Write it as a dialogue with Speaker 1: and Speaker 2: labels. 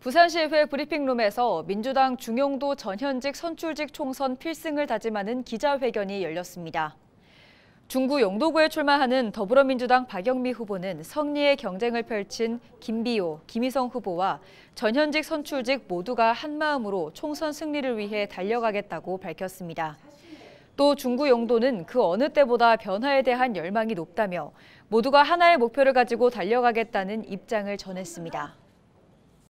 Speaker 1: 부산시의회 브리핑룸에서 민주당 중용도 전현직 선출직 총선 필승을 다짐하는 기자회견이 열렸습니다. 중구 용도구에 출마하는 더불어민주당 박영미 후보는 성리의 경쟁을 펼친 김비호, 김희성 후보와 전현직 선출직 모두가 한마음으로 총선 승리를 위해 달려가겠다고 밝혔습니다. 또 중구 용도는 그 어느 때보다 변화에 대한 열망이 높다며 모두가 하나의 목표를 가지고 달려가겠다는 입장을 전했습니다.